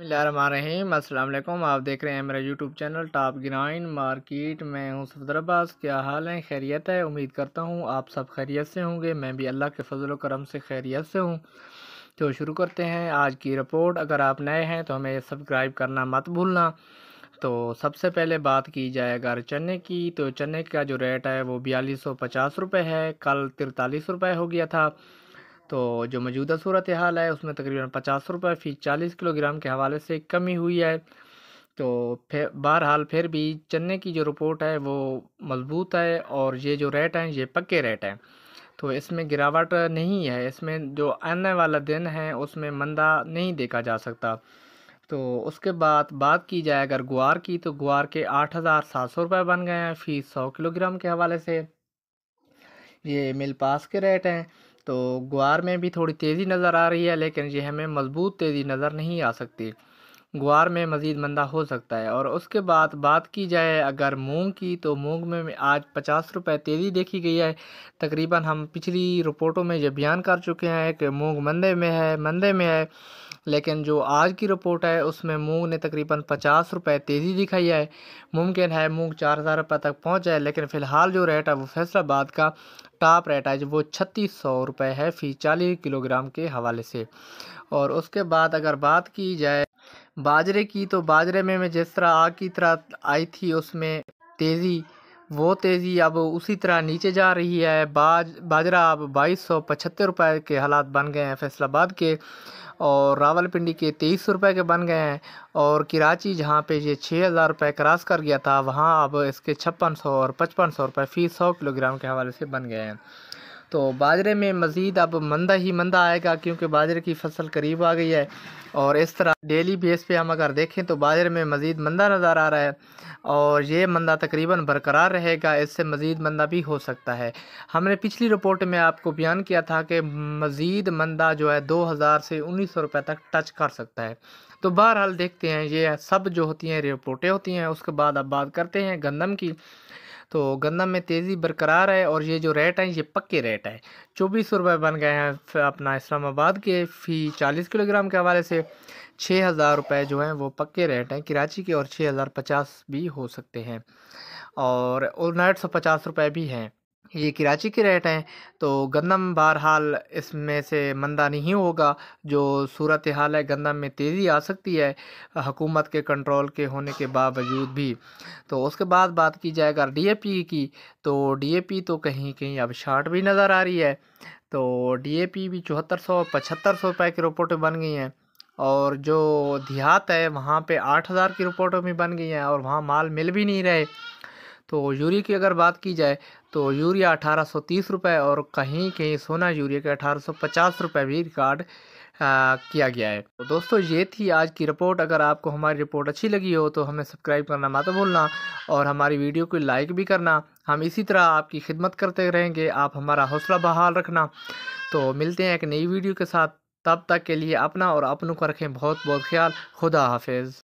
अस्सलाम आप देख रहे हैं मेरा यूट्यूब चैनल टॉप ग्राइन मार्केट मैं हूं सफदर अब्बास क्या हाल है खैरियत है उम्मीद करता हूं आप सब खैरियत से होंगे मैं भी अल्लाह के फजल करम से खैरियत से हूं तो शुरू करते हैं आज की रिपोर्ट अगर आप नए हैं तो हमें सब्सक्राइब करना मत भूलना तो सबसे पहले बात की जाए अगर चने की तो चने का जो रेट है वो बयालीस सौ पचास रुपये है कल तिरतालीस रुपये हो गया था तो जो मौजूदा सूरत हाल है उसमें तकरीबन पचास रुपये फ़ी चालीस किलोग्राम के हवाले से कमी हुई है तो फिर बहरहाल फिर भी चन्ने की जो रिपोर्ट है वो मजबूत है और ये जो रेट हैं ये पक्के रेट हैं तो इसमें गिरावट नहीं है इसमें जो आने वाला दिन है उसमें मंदा नहीं देखा जा सकता तो उसके बाद बात की जाए अगर गुआर की तो गुआर के आठ हज़ार सात सौ रुपये बन गए हैं फीस सौ किलोग्राम के हवाले से ये मिल पास के रेट हैं तो ग्वार में भी थोड़ी तेज़ी नज़र आ रही है लेकिन ये हमें मजबूत तेज़ी नज़र नहीं आ सकती ग्वार में मज़ीद मंदा हो सकता है और उसके बाद बात की जाए अगर मूंग की तो मूंग में आज पचास रुपए तेज़ी देखी गई है तकरीबन हम पिछली रिपोर्टों में यह बयान कर चुके हैं कि मूंग मंदे में है मंदे में है लेकिन जो आज की रिपोर्ट है उसमें मूंग ने तकरीबन पचास रुपये तेज़ी दिखाई है मुमकिन है मूंग चार हज़ार रुपये तक पहुँच जाए लेकिन फ़िलहाल जो रेट है वो फैसलाबाद का टॉप रेट है वो छत्तीस सौ रुपये है फ़ी चालीस किलोग्राम के हवाले से और उसके बाद अगर बात की जाए बाजरे की तो बाजरे में मैं जिस तरह आग की तरह आई थी उसमें तेज़ी वो तेज़ी अब उसी तरह नीचे जा रही है बाज बाजरा अब बाईस सौ पचहत्तर रुपये के हालात बन गए हैं फैसलाबाद के और रावलपिंडी के तेईस सौ रुपये के बन गए हैं और कराची जहाँ पे ये छः हज़ार रुपये क्रॉस कर गया था वहाँ अब इसके छप्पन सौ और पचपन सौ रुपये फ़ीस सौ किलोग्राम के हवाले से बन गए हैं तो बाजरे में मज़ीद अब मंदा ही मंदा आएगा क्योंकि बाजरे की फसल करीब आ गई है और इस तरह डेली बेस पे हम अगर देखें तो बाजरे में मज़ीद मंदा नज़र आ रहा है और ये मंदा तकरीबन बरकरार रहेगा इससे मज़ीद मंदा भी हो सकता है हमने पिछली रिपोर्ट में आपको बयान किया था कि मज़ीद मंदा जो है दो हज़ार से उन्नीस सौ रुपये तक टच कर सकता है तो बहरहाल देखते हैं ये सब जो होती हैं रिपोर्टें होती हैं उसके बाद अब बात करते हैं गंदम की तो गंदम में तेज़ी बरकरार है और ये जो रेट हैं ये पक्के रेट हैं चौबीस सौ रुपये बन गए हैं अपना इस्लामाबाद के फ़ी चालीस किलोग्राम के हवाले से छः हज़ार रुपये जो हैं वो पक्के रेट हैं कराची के और छः हज़ार पचास भी हो सकते हैं और उनहठ सौ पचास रुपये भी हैं ये कराची के रेट हैं तो गंदम बहरहाल इसमें से मंदा नहीं होगा जो सूरत हाल है गंदम में तेज़ी आ सकती है हकूमत के कंट्रोल के होने के बावजूद भी तो उसके बाद बात की जाए अगर पी की तो पी तो कहीं कहीं अब शार्ट भी नज़र आ रही है तो पी भी चौहत्तर सौ पचहत्तर सौ रुपये की रिपोर्टें बन गई हैं और जो देहात है वहाँ पर आठ हज़ार की रिपोर्टों में बन गई हैं और वहाँ माल मिल भी नहीं रहे तो यूरिया की अगर बात की जाए तो यूरिया अठारह सौ तीस रुपये और कहीं कहीं सोना यूरिया के अठारह सौ पचास रुपये भी रिकॉर्ड किया गया है तो दोस्तों ये थी आज की रिपोर्ट अगर आपको हमारी रिपोर्ट अच्छी लगी हो तो हमें सब्सक्राइब करना मत भूलना और हमारी वीडियो को लाइक भी करना हम इसी तरह आपकी खिदमत करते रहेंगे आप हमारा हौसला बहाल रखना तो मिलते हैं एक नई वीडियो के साथ तब तक के लिए अपना और अपनों का रखें बहुत बहुत ख्याल खुदा हाफिज़